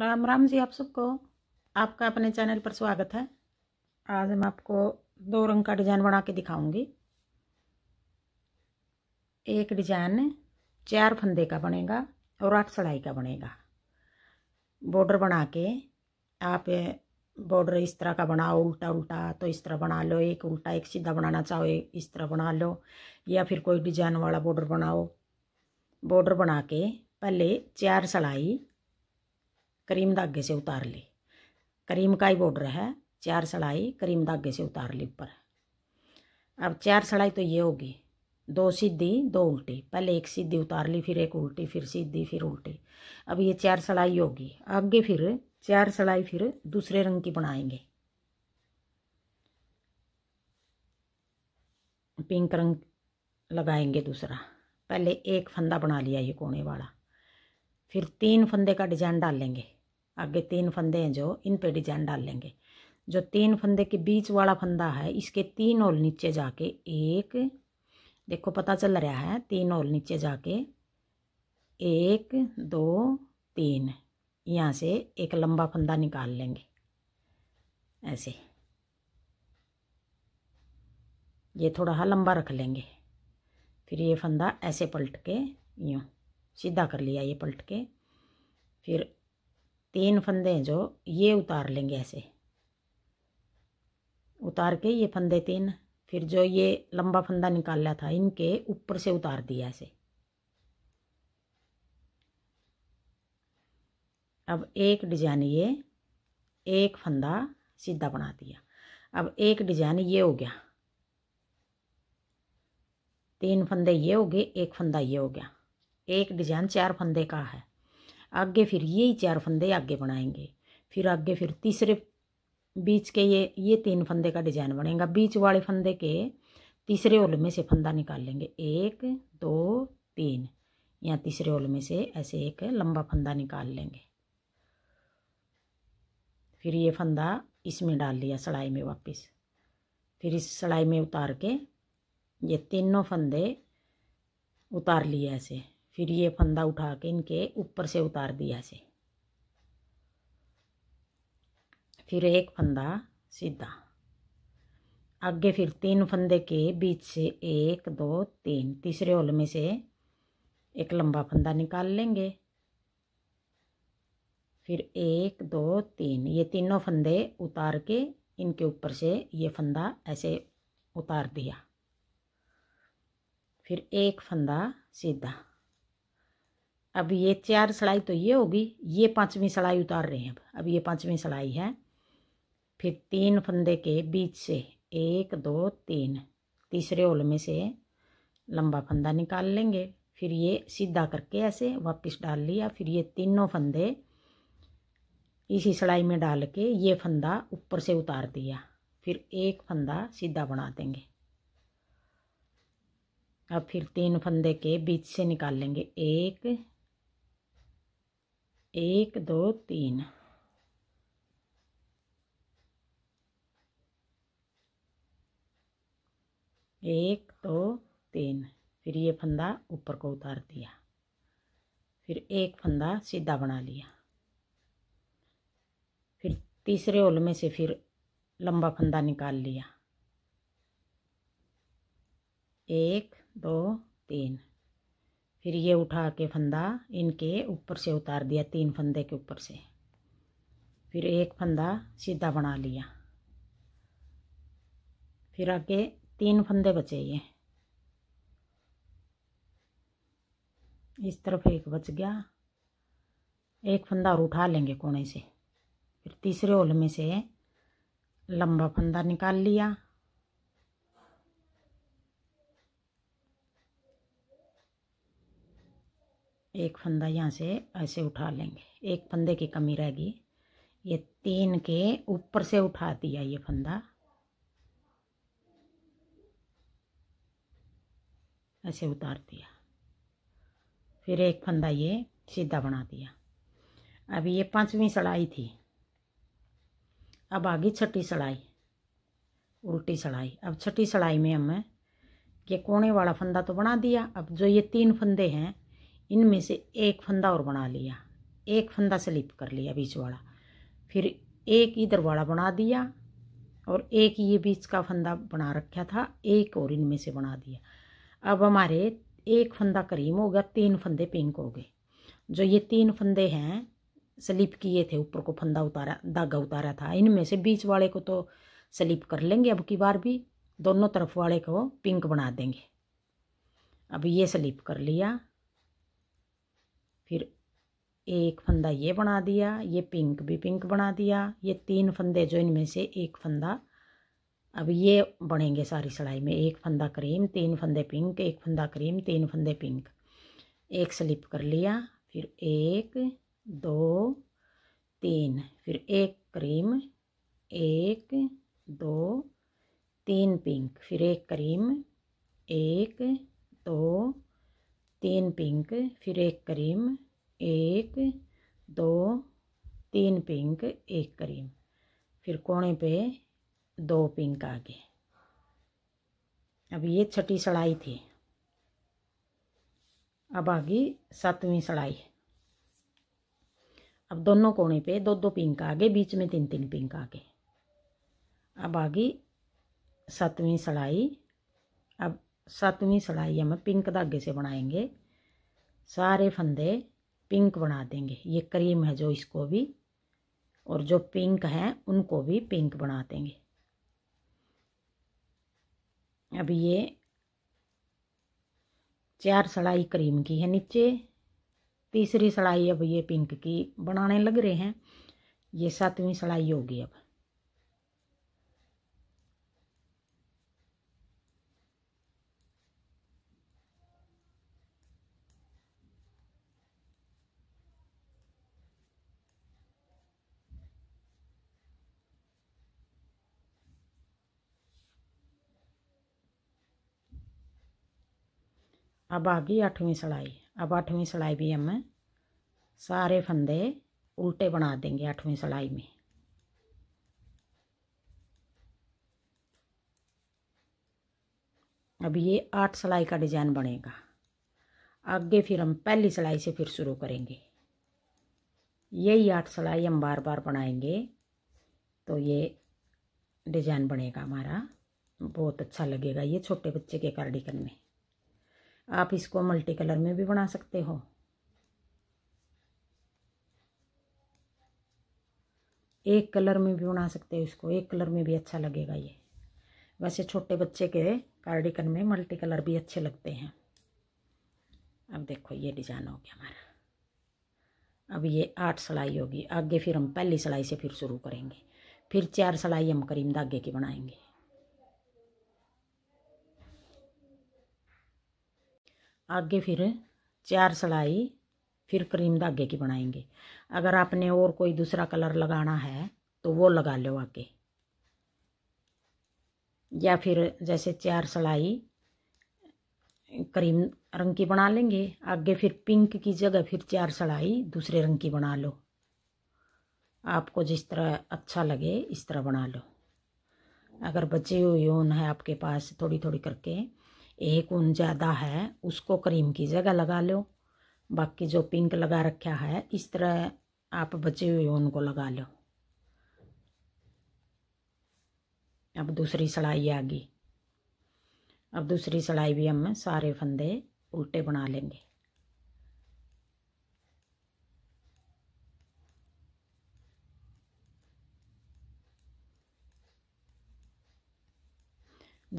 राम राम जी आप सबको आपका अपने चैनल पर स्वागत है आज मैं आपको दो रंग का डिज़ाइन बना के दिखाऊंगी एक डिज़ाइन चार फंदे का बनेगा और आठ सड़ाई का बनेगा बॉर्डर बना के आप बॉर्डर इस तरह का बनाओ उल्टा उल्टा तो इस तरह बना लो एक उल्टा एक सीधा बनाना चाहो इस तरह बना लो या फिर कोई डिजाइन वाला बॉर्डर बनाओ बॉर्डर बना के पहले चार सड़ाई करीम धागे से उतार ली करीम का ही बॉर्डर है चार सड़ाई करीम धागे से उतार ली ऊपर अब चार सड़ाई तो ये होगी दो सीधी दो उल्टी पहले एक सीधी उतार ली फिर एक उल्टी फिर सीधी फिर उल्टी अब ये चार सड़ाई होगी आगे फिर चार सड़ाई फिर दूसरे रंग की बनाएंगे पिंक रंग लगाएंगे दूसरा पहले एक फंदा बना लिया ये कोने वाला फिर तीन फंदे का डिजाइन डालेंगे आगे तीन फंदे हैं जो इन पे डिजाइन डाल लेंगे जो तीन फंदे के बीच वाला फंदा है इसके तीन होल नीचे जाके एक देखो पता चल रहा है तीन होल नीचे जाके एक दो तीन यहाँ से एक लंबा फंदा निकाल लेंगे ऐसे ये थोड़ा सा लंबा रख लेंगे फिर ये फंदा ऐसे पलट के यूँ सीधा कर लिया ये पलट के फिर तीन फंदे हैं जो ये उतार लेंगे ऐसे उतार के ये फंदे तीन फिर जो ये लंबा फंदा निकाला था इनके ऊपर से उतार दिया ऐसे अब एक डिजाइन ये एक फंदा सीधा बना दिया अब एक डिजाइन ये हो गया तीन फंदे ये हो गए एक फंदा ये हो गया एक डिजाइन चार फंदे का है आगे फिर यही चार फंदे आगे बनाएंगे फिर आगे फिर तीसरे बीच के ये ये तीन फंदे का डिजाइन बनेगा बीच वाले फंदे के तीसरे ओल में से फंदा निकाल लेंगे एक दो तीन या तीसरे ओल में से ऐसे एक लंबा फंदा निकाल लेंगे फिर ये फंदा इसमें डाल लिया सड़ाई में वापस फिर इस सड़ाई में उतार के ये तीनों फंदे उतार लिए ऐसे फिर ये फंदा उठा के इनके ऊपर से उतार दिया से फिर एक फंदा सीधा आगे फिर तीन फंदे के बीच से एक दो तीन तीसरे होल में से एक लंबा फंदा निकाल लेंगे फिर एक दो तीन ये तीनों फंदे उतार के इनके ऊपर से ये फंदा ऐसे उतार दिया फिर एक फंदा सीधा अब ये चार सिलाई तो ये होगी ये पाँचवीं सलाई उतार रहे हैं अब अब ये पाँचवीं सलाई है फिर तीन फंदे के बीच से एक दो तीन तीसरे होल में से लंबा फंदा निकाल लेंगे फिर ये सीधा करके ऐसे वापस डाल लिया फिर ये तीनों फंदे इसी सिलाई में डाल के ये फंदा ऊपर से उतार दिया फिर एक फंदा सीधा बना देंगे अब फिर तीन फंदे के बीच से निकाल लेंगे एक एक दो तीन एक दो तीन फिर ये फंदा ऊपर को उतार दिया फिर एक फंदा सीधा बना लिया फिर तीसरे होल में से फिर लंबा फंदा निकाल लिया एक दो तीन फिर ये उठा के फंदा इनके ऊपर से उतार दिया तीन फंदे के ऊपर से फिर एक फंदा सीधा बना लिया फिर आगे तीन फंदे बचे ये इस तरफ एक बच गया एक फंदा और उठा लेंगे कोने से फिर तीसरे होल में से लंबा फंदा निकाल लिया एक फंदा यहाँ से ऐसे उठा लेंगे एक फंदे की कमी रहेगी ये तीन के ऊपर से उठा दिया ये फंदा ऐसे उतार दिया फिर एक फंदा ये सीधा बना दिया अब ये पांचवी सड़ाई थी अब आ गई छठी सड़ाई उल्टी सड़ाई अब छठी सड़ाई में हमें ये कोने वाला फंदा तो बना दिया अब जो ये तीन फंदे हैं इनमें से एक फंदा और बना लिया एक फंदा स्लिप कर लिया बीच वाला फिर एक इधर वाला बना दिया और एक ये बीच का फंदा बना रखा था एक और इनमें से बना दिया अब हमारे एक फंदा करीम हो गया तीन फंदे पिंक हो गए जो ये तीन फंदे हैं स्लिप किए थे ऊपर को फंदा उतारा धागा उतारा था इनमें से बीच वाले को तो स्लिप कर लेंगे अब की बार भी दोनों तरफ वाले को पिंक बना देंगे अब ये स्लिप कर लिया एक फंदा ये बना दिया ये पिंक भी पिंक बना दिया ये तीन फंदे जो इनमें से एक फंदा अब ये बनेंगे सारी सिलाई में एक फंदा क्रीम तीन फंदे पिंक एक फंदा क्रीम तीन फंदे पिंक एक स्लिप कर लिया फिर एक दो तीन फिर एक क्रीम एक दो तीन पिंक फिर एक क्रीम एक दो तीन पिंक फिर एक क्रीम एक दो तीन पिंक एक करीम फिर कोने पे दो पिंक आगे अब ये छठी सड़ाई थी अब आ गई सातवीं सड़ाई अब दोनों कोने पे दो दो पिंक आ गए बीच में तीन तीन पिंक आ गए अब आ गई सातवीं सड़ाई अब सातवीं सड़ाई हम पिंक धागे से बनाएंगे सारे फंदे पिंक बना देंगे ये क्रीम है जो इसको भी और जो पिंक है उनको भी पिंक बना देंगे अब ये चार सड़ाई क्रीम की है नीचे तीसरी सड़ाई अब ये पिंक की बनाने लग रहे हैं ये सातवीं सड़ाई होगी अब अब आ गई आठवीं सिलाई अब आठवीं सिलाई भी हम सारे फंदे उल्टे बना देंगे आठवीं सिलाई में अब ये आठ सिलाई का डिजाइन बनेगा आगे फिर हम पहली सिलाई से फिर शुरू करेंगे यही आठ सिलाई हम बार बार बनाएंगे तो ये डिजाइन बनेगा हमारा बहुत अच्छा लगेगा ये छोटे बच्चे के कार्डिकन में आप इसको मल्टी कलर में भी बना सकते हो एक कलर में भी बना सकते हो इसको एक कलर में भी अच्छा लगेगा ये वैसे छोटे बच्चे के कार्डिकन में मल्टी कलर भी अच्छे लगते हैं अब देखो ये डिज़ाइन हो गया हमारा अब ये आठ सिलाई होगी आगे फिर हम पहली सिलाई से फिर शुरू करेंगे फिर चार सिलाई हम करीम धागे की बनाएंगे आगे फिर चार सिलाई फिर क्रीम धागे की बनाएंगे अगर आपने और कोई दूसरा कलर लगाना है तो वो लगा लो आगे या फिर जैसे चार सिलाई क्रीम रंग की बना लेंगे आगे फिर पिंक की जगह फिर चार सिलाई दूसरे रंग की बना लो आपको जिस तरह अच्छा लगे इस तरह बना लो अगर बचे हुए ऊन है आपके पास थोड़ी थोड़ी करके एक ऊन ज़्यादा है उसको क्रीम की जगह लगा लो बाकी जो पिंक लगा रखा है इस तरह आप बचे हुए ऊन को लगा लो अब दूसरी सड़ाई आ गई अब दूसरी सड़ाई भी हम सारे फंदे उल्टे बना लेंगे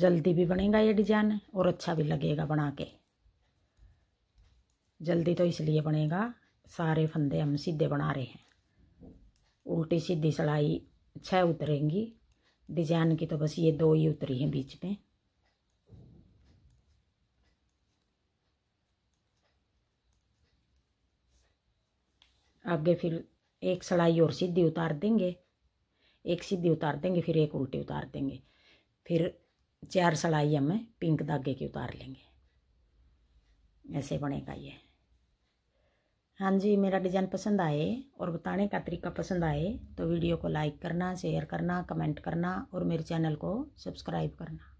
जल्दी भी बनेगा ये डिजाइन और अच्छा भी लगेगा बना के जल्दी तो इसलिए बनेगा सारे फंदे हम सीधे बना रहे हैं उल्टी सीधी सिलाई छः उतरेंगी डिजाइन की तो बस ये दो ही उतरी हैं बीच में आगे फिर एक सिलाई और सीधी उतार देंगे एक सीधी उतार देंगे फिर एक उल्टी उतार देंगे फिर चार सलाई हमें पिंक धागे की उतार लेंगे ऐसे बनेगा ये हाँ जी मेरा डिज़ाइन पसंद आए और बताने का तरीका पसंद आए तो वीडियो को लाइक करना शेयर करना कमेंट करना और मेरे चैनल को सब्सक्राइब करना